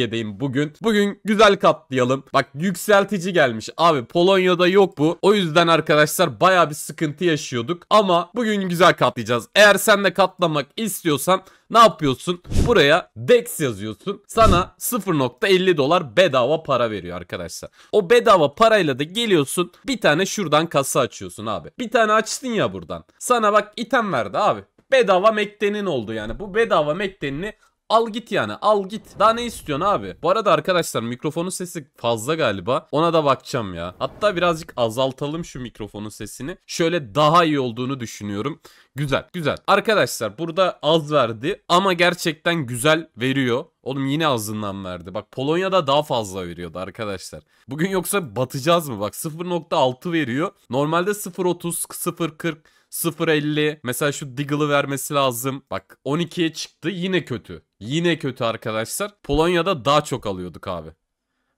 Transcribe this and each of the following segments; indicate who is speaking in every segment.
Speaker 1: Türkiye'deyim bugün. Bugün güzel katlayalım. Bak yükseltici gelmiş. Abi Polonya'da yok bu. O yüzden arkadaşlar baya bir sıkıntı yaşıyorduk. Ama bugün güzel katlayacağız. Eğer sen de katlamak istiyorsan ne yapıyorsun? Buraya DEX yazıyorsun. Sana 0.50 dolar bedava para veriyor arkadaşlar. O bedava parayla da geliyorsun. Bir tane şuradan kasa açıyorsun abi. Bir tane açtın ya buradan. Sana bak item verdi abi bedava mektenin oldu yani. Bu bedava mektenini Al git yani al git. Daha ne istiyorsun abi? Bu arada arkadaşlar mikrofonun sesi fazla galiba. Ona da bakacağım ya. Hatta birazcık azaltalım şu mikrofonun sesini. Şöyle daha iyi olduğunu düşünüyorum. Güzel güzel. Arkadaşlar burada az verdi ama gerçekten güzel veriyor. Oğlum yine azından verdi. Bak Polonya'da daha fazla veriyordu arkadaşlar. Bugün yoksa batacağız mı? Bak 0.6 veriyor. Normalde 0.30, 0.40 0.50 mesela şu Diggle'ı vermesi lazım. Bak 12'ye çıktı yine kötü. Yine kötü arkadaşlar. Polonya'da daha çok alıyorduk abi.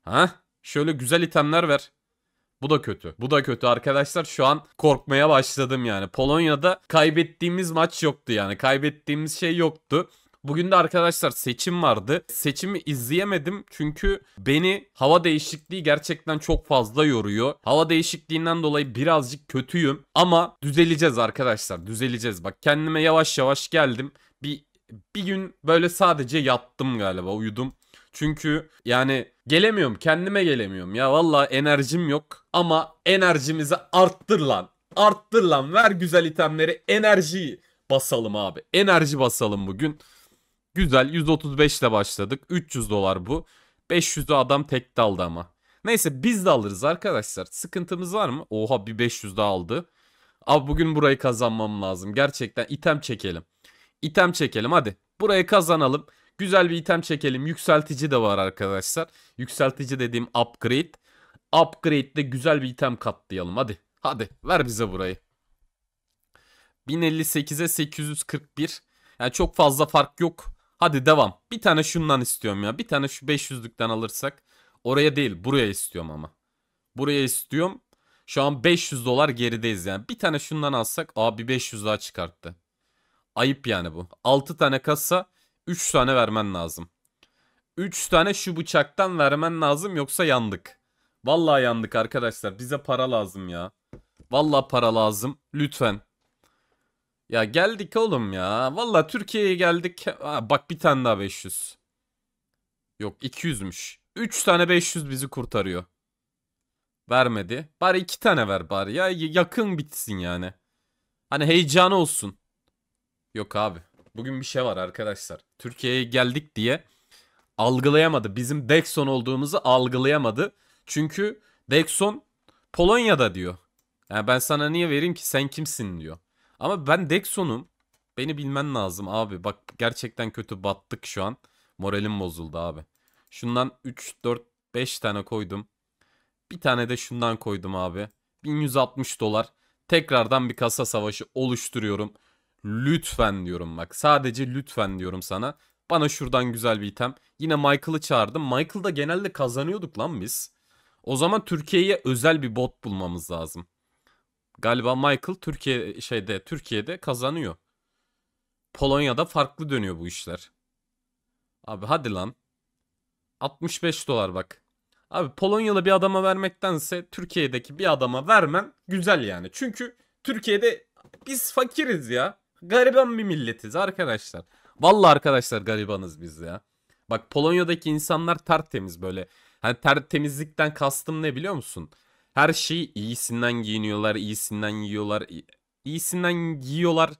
Speaker 1: Ha? Şöyle güzel itemler ver. Bu da kötü. Bu da kötü arkadaşlar. Şu an korkmaya başladım yani. Polonya'da kaybettiğimiz maç yoktu yani. Kaybettiğimiz şey yoktu. Bugün de arkadaşlar seçim vardı. Seçimi izleyemedim çünkü beni hava değişikliği gerçekten çok fazla yoruyor. Hava değişikliğinden dolayı birazcık kötüyüm ama düzeleceğiz arkadaşlar. Düzeleceğiz. Bak kendime yavaş yavaş geldim. Bir bir gün böyle sadece yattım galiba uyudum. Çünkü yani gelemiyorum kendime gelemiyorum ya valla enerjim yok ama enerjimizi arttır lan arttır lan ver güzel itemleri enerjiyi basalım abi enerji basalım bugün. Güzel 135 ile başladık. 300 dolar bu. 500'ü adam tek daldı ama. Neyse biz de alırız arkadaşlar. Sıkıntımız var mı? Oha bir 500 daha aldı. Abi bugün burayı kazanmam lazım. Gerçekten item çekelim. İtem çekelim hadi. Burayı kazanalım. Güzel bir item çekelim. Yükseltici de var arkadaşlar. Yükseltici dediğim upgrade. Upgrade de güzel bir item katlayalım. Hadi. Hadi ver bize burayı. 1058'e 841. Yani çok fazla fark yok. Hadi devam. Bir tane şundan istiyorum ya. Bir tane şu 500'lükten alırsak. Oraya değil buraya istiyorum ama. Buraya istiyorum. Şu an 500 dolar gerideyiz yani. Bir tane şundan alsak. Abi 500 daha çıkarttı. Ayıp yani bu. 6 tane kasa 3 tane vermen lazım. 3 tane şu bıçaktan vermen lazım yoksa yandık. Vallahi yandık arkadaşlar. Bize para lazım ya. Vallahi para lazım. Lütfen. Ya geldik oğlum ya. Valla Türkiye'ye geldik. Ha, bak bir tane daha 500. Yok 200'müş. 3 tane 500 bizi kurtarıyor. Vermedi. Bari 2 tane ver bari ya. Yakın bitsin yani. Hani heyecan olsun. Yok abi. Bugün bir şey var arkadaşlar. Türkiye'ye geldik diye algılayamadı. Bizim Dexon olduğumuzu algılayamadı. Çünkü Dexon Polonya'da diyor. Yani ben sana niye vereyim ki sen kimsin diyor. Ama ben Dexon'um. Beni bilmen lazım abi. Bak gerçekten kötü battık şu an. Moralim bozuldu abi. Şundan 3, 4, 5 tane koydum. Bir tane de şundan koydum abi. 1160 dolar. Tekrardan bir kasa savaşı oluşturuyorum. Lütfen diyorum bak. Sadece lütfen diyorum sana. Bana şuradan güzel bir item. Yine Michael'ı çağırdım. Michael'da genelde kazanıyorduk lan biz. O zaman Türkiye'ye özel bir bot bulmamız lazım. Galiba Michael Türkiye şeyde Türkiye'de kazanıyor. Polonya'da farklı dönüyor bu işler. Abi hadi lan. 65 dolar bak. Abi Polonyalı bir adama vermektense Türkiye'deki bir adama vermen güzel yani. Çünkü Türkiye'de biz fakiriz ya. Gariban bir milletiz arkadaşlar. Valla arkadaşlar garibanız biz ya. Bak Polonya'daki insanlar tertemiz böyle. Hani tertemizlikten kastım ne biliyor musun? Her şey iyisinden giyiniyorlar, iyisinden yiyorlar, iyisinden giyiyorlar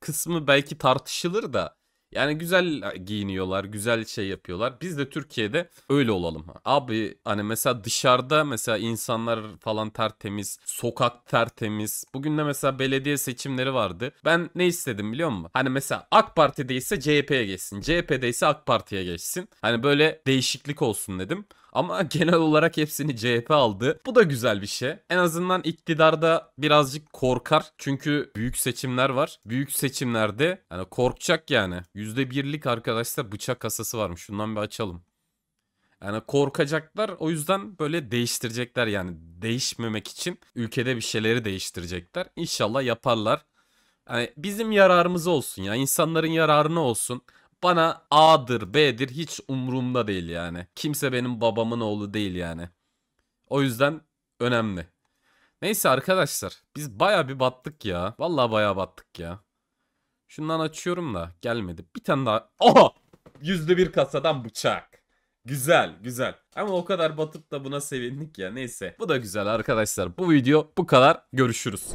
Speaker 1: kısmı belki tartışılır da. Yani güzel giyiniyorlar, güzel şey yapıyorlar. Biz de Türkiye'de öyle olalım. Abi hani mesela dışarıda mesela insanlar falan tertemiz, sokak tertemiz. Bugün de mesela belediye seçimleri vardı. Ben ne istedim biliyor musun? Hani mesela AK Parti'deyse CHP'ye geçsin, CHP'deyse AK Parti'ye geçsin. Hani böyle değişiklik olsun dedim. Ama genel olarak hepsini CHP aldı. Bu da güzel bir şey. En azından iktidarda birazcık korkar. Çünkü büyük seçimler var. Büyük seçimlerde yani korkacak yani. %1'lik arkadaşlar bıçak kasası varmış. Şundan bir açalım. Yani korkacaklar o yüzden böyle değiştirecekler yani değişmemek için ülkede bir şeyleri değiştirecekler. İnşallah yaparlar. Yani bizim yararımız olsun ya insanların yararına olsun. Bana A'dır B'dir hiç umurumda değil yani. Kimse benim babamın oğlu değil yani. O yüzden önemli. Neyse arkadaşlar biz baya bir battık ya. Valla baya battık ya. Şundan açıyorum da gelmedi. Bir tane daha. Oha! bir kasadan bıçak. Güzel güzel. Ama o kadar batıp da buna sevindik ya neyse. Bu da güzel arkadaşlar. Bu video bu kadar. Görüşürüz.